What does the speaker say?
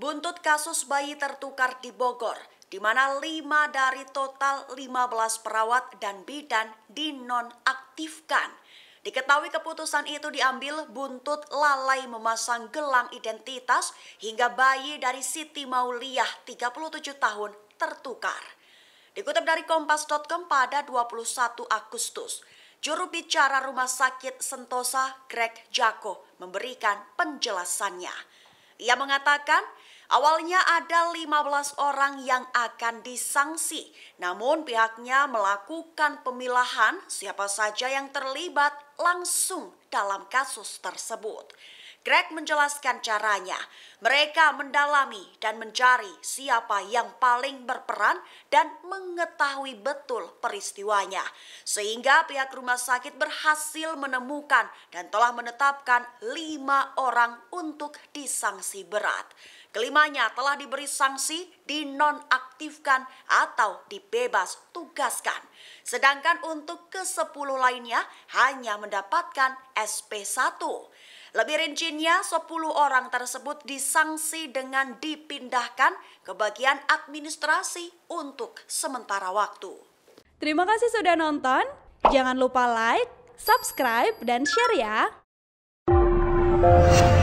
Buntut kasus bayi tertukar di Bogor, di mana 5 dari total 15 perawat dan bidan dinonaktifkan. Diketahui keputusan itu diambil buntut lalai memasang gelang identitas hingga bayi dari Siti Mauliah 37 tahun tertukar. Dikutip dari kompas.com pada 21 Agustus, juru bicara Rumah Sakit Sentosa Greg Jako memberikan penjelasannya. Ia mengatakan awalnya ada 15 orang yang akan disanksi, namun pihaknya melakukan pemilahan siapa saja yang terlibat langsung dalam kasus tersebut. Greg menjelaskan caranya. Mereka mendalami dan mencari siapa yang paling berperan dan mengetahui betul peristiwanya. Sehingga pihak rumah sakit berhasil menemukan dan telah menetapkan lima orang untuk disanksi berat. Kelimanya telah diberi sanksi dinonaktifkan atau dibebas tugaskan. Sedangkan untuk ke-10 lainnya hanya mendapatkan SP1. Lebih rincinya, 10 orang tersebut disanksi dengan dipindahkan ke bagian administrasi untuk sementara waktu. Terima kasih sudah nonton. Jangan lupa like, subscribe, dan share ya.